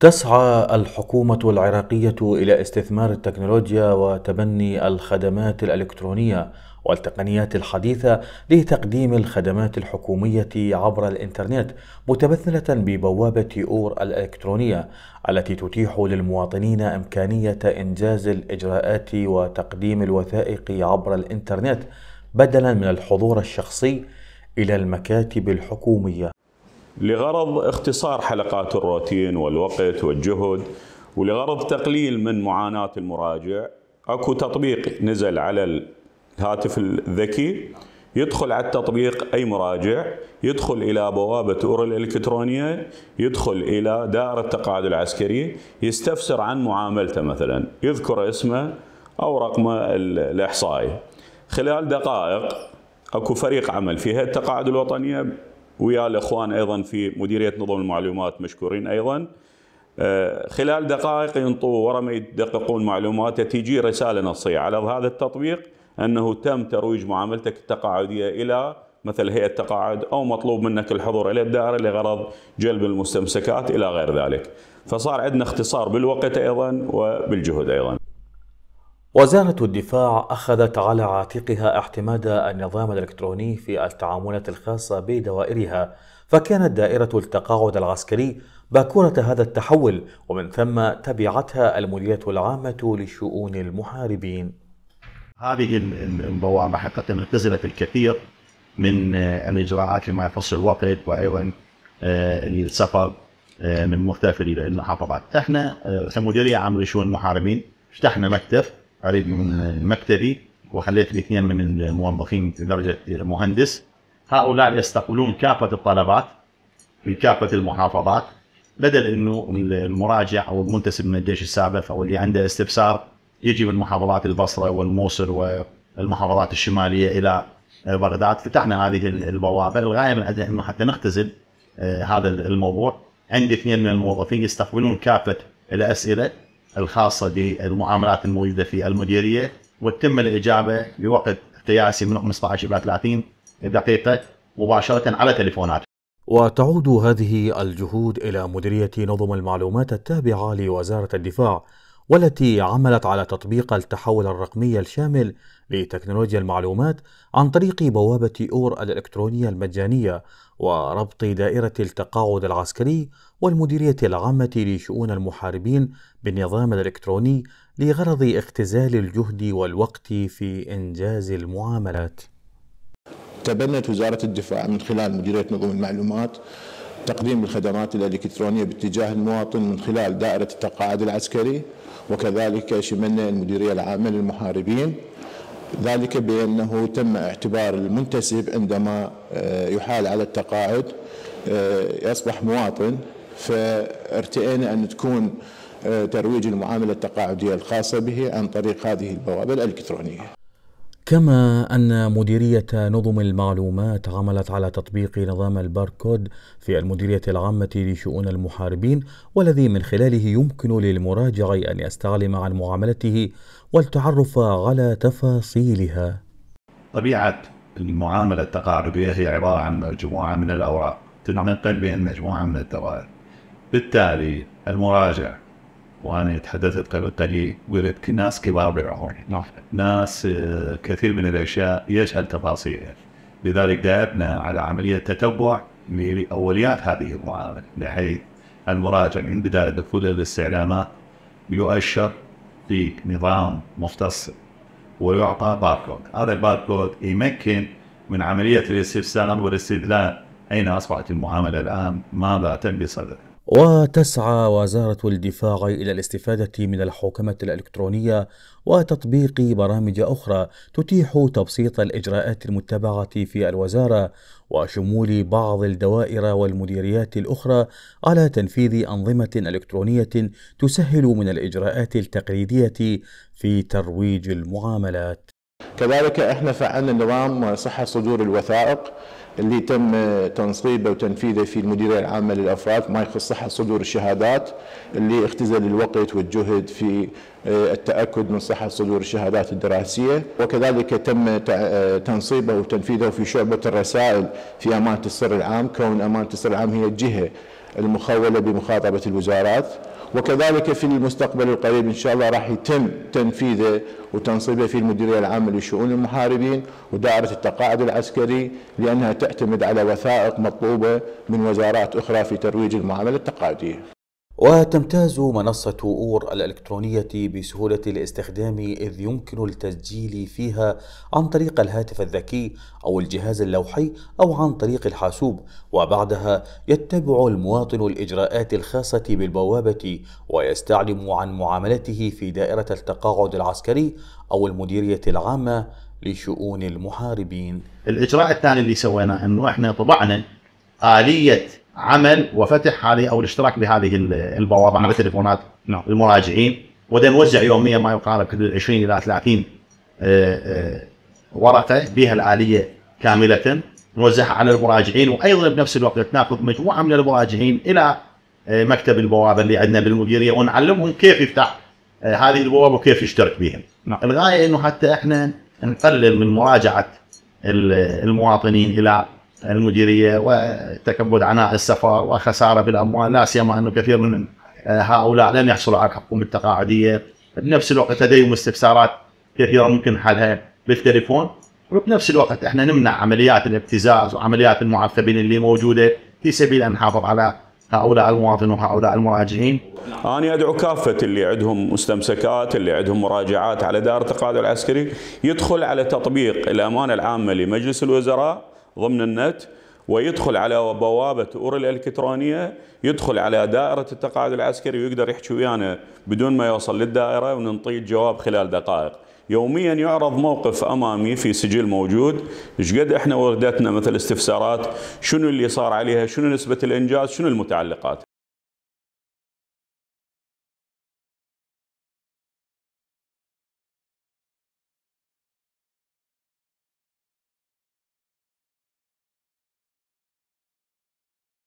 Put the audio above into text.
تسعى الحكومة العراقية إلى استثمار التكنولوجيا وتبني الخدمات الإلكترونية والتقنيات الحديثة لتقديم الخدمات الحكومية عبر الإنترنت متمثلة ببوابة أور الإلكترونية التي تتيح للمواطنين إمكانية إنجاز الإجراءات وتقديم الوثائق عبر الإنترنت بدلا من الحضور الشخصي إلى المكاتب الحكومية لغرض اختصار حلقات الروتين والوقت والجهد ولغرض تقليل من معاناة المراجع اكو تطبيق نزل على الهاتف الذكي يدخل على التطبيق اي مراجع يدخل الى بوابه أور الالكترونيه يدخل الى دائره التقاعد العسكري يستفسر عن معاملته مثلا يذكر اسمه او رقمه الاحصائي خلال دقائق اكو فريق عمل في هيئه التقاعد الوطنيه ويا الاخوان ايضا في مديريه نظم المعلومات مشكورين ايضا آه، خلال دقائق ينطوا ورا ما يدققون معلوماته تيجي رساله نصيه على هذا التطبيق انه تم ترويج معاملتك التقاعديه الى مثل هيئه تقاعد او مطلوب منك الحضور الى الدائره لغرض جلب المستمسكات الى غير ذلك. فصار عندنا اختصار بالوقت ايضا وبالجهد ايضا. وزارة الدفاع أخذت على عاتقها اعتماد النظام الإلكتروني في التعاملات الخاصة بدوائرها فكانت دائرة التقاعد العسكري باكورة هذا التحول ومن ثم تبعتها المديرية العامة لشؤون المحاربين هذه البوابة حقيقة اختزلت الكثير من الإجراءات فيما يخص الوقت وأيضا آه، السفر آه، من مختلف المحافظات احنا آه، كمديرية عام لشؤون المحاربين فتحنا مكتب عليه من مكتبي وخليت اثنين من الموظفين درجه مهندس هؤلاء يستقبلون كافه الطلبات في كافه المحافظات بدل انه المراجع او المنتسب من الجيش السابق او اللي عنده استفسار يجي من محافظات البصره والموصل والمحافظات الشماليه الى بغداد فتحنا هذه البوابه الغايه من انه حتى نختزل آه، هذا الموضوع عندي اثنين من الموظفين يستقبلون كافه الاسئله الخاصة بالمعاملات الموجودة في المديرية وتتم الإجابة بوقت قياسي من 15 إلى 30 دقيقة مباشرة على تليفونات وتعود هذه الجهود إلى مديرية نظم المعلومات التابعة لوزارة الدفاع والتي عملت على تطبيق التحول الرقمي الشامل لتكنولوجيا المعلومات عن طريق بوابة أور الإلكترونية المجانية وربط دائرة التقاعد العسكري والمديرية العامة لشؤون المحاربين بالنظام الإلكتروني لغرض اختزال الجهد والوقت في إنجاز المعاملات. تبنت وزارة الدفاع من خلال مديرية نظم المعلومات تقديم الخدمات الإلكترونية باتجاه المواطن من خلال دائرة التقاعد العسكري وكذلك شملنا المديرية العامة للمحاربين ذلك بأنه تم اعتبار المنتسب عندما آه، يحال على التقاعد آه، يصبح مواطن فارتئينا أن تكون آه، ترويج المعاملة التقاعدية الخاصة به عن طريق هذه البوابة الإلكترونية كما أن مديرية نظم المعلومات عملت على تطبيق نظام الباركود في المديرية العامة لشؤون المحاربين والذي من خلاله يمكن للمراجع أن يستعلم عن معاملته والتعرف على تفاصيلها. طبيعة المعاملة التقاربية هي عبارة عن مجموعة من الأوراق تنقل بين مجموعة من الدوائر. بالتالي المراجع وانا تحدثت قبل قليل قلت ناس كبار بالعمر ناس آه، كثير من الاشياء يجهل تفاصيلها لذلك دعبنا على عمليه تتبع لاوليات هذه المعامله بحيث المراجع من بدايه دخول الاستعلامات يؤشر في نظام مختص ويعطى باركود هذا الباركود يمكن من عمليه الاستفسار والاستدلال اين اصبحت المعامله الان ماذا تم بصددها وتسعى وزارة الدفاع إلى الاستفادة من الحوكمة الإلكترونية وتطبيق برامج أخرى تتيح تبسيط الإجراءات المتبعة في الوزارة وشمول بعض الدوائر والمديريات الأخرى على تنفيذ أنظمة إلكترونية تسهل من الإجراءات التقليدية في ترويج المعاملات. كذلك احنا فعلنا نظام صحة صدور الوثائق اللي تم تنصيبه وتنفيذه في المديريه العامه للافراد ما يخص صحة صدور الشهادات اللي اختزل الوقت والجهد في آه، التاكد من صحه صدور الشهادات الدراسيه وكذلك تم آه، تنصيبه وتنفيذه في شعبه الرسائل في امانه السر العام كون امانه السر العام هي الجهه المخوله بمخاطبه الوزارات وكذلك في المستقبل القريب ان شاء الله راح يتم تنفيذه وتنصيبه في المديريه العامه لشؤون المحاربين ودائره التقاعد العسكري لانها تعتمد على وثائق مطلوبه من وزارات اخرى في ترويج المعامله التقاعديه وتمتاز منصة أور الإلكترونية بسهولة الاستخدام إذ يمكن التسجيل فيها عن طريق الهاتف الذكي أو الجهاز اللوحي أو عن طريق الحاسوب وبعدها يتبع المواطن الإجراءات الخاصة بالبوابة ويستعلم عن معاملته في دائرة التقاعد العسكري أو المديرية العامة لشؤون المحاربين الإجراء الثاني اللي سويناه أنه إحنا طبعنا آلية عمل وفتح هذه او الاشتراك بهذه البوابه على تليفونات المراجعين نعم، وده نوزع يوميا ما يقارب 20 الى 30 آه، آه، ورقه بها الاليه كامله نوزعها على المراجعين وايضا بنفس الوقت ناخذ مجموعه من المراجعين الى آه، مكتب البوابه اللي عندنا بالمديريه ونعلمهم كيف يفتح هذه البوابه وكيف يشترك بها. نعم. الغايه انه حتى احنا نقلل من مراجعه المواطنين الى المديريه وتكبد عناء السفر وخساره بالاموال لا سيما انه كثير من آه، هؤلاء لن يحصلوا على حقهم التقاعديه بنفس الوقت لديهم استفسارات كثيره ممكن حلها بالتليفون وبنفس الوقت احنا نمنع عمليات الابتزاز وعمليات المعثبين اللي موجوده في سبيل ان نحافظ على هؤلاء المواطنين وهؤلاء المراجعين. انا ادعو كافه اللي عندهم مستمسكات، اللي عندهم مراجعات على دار التقاعد العسكري، يدخل على تطبيق الامانه العامه لمجلس الوزراء ضمن النت ويدخل على بوابة أور الإلكترونية يدخل على دائرة التقاعد العسكري ويقدر يحكي ويانا بدون ما يوصل للدائرة وننطيه الجواب خلال دقائق يوميا يعرض موقف امامي في سجل موجود شقد احنا وردتنا مثل استفسارات شنو اللي صار عليها شنو نسبه الانجاز شنو المتعلقات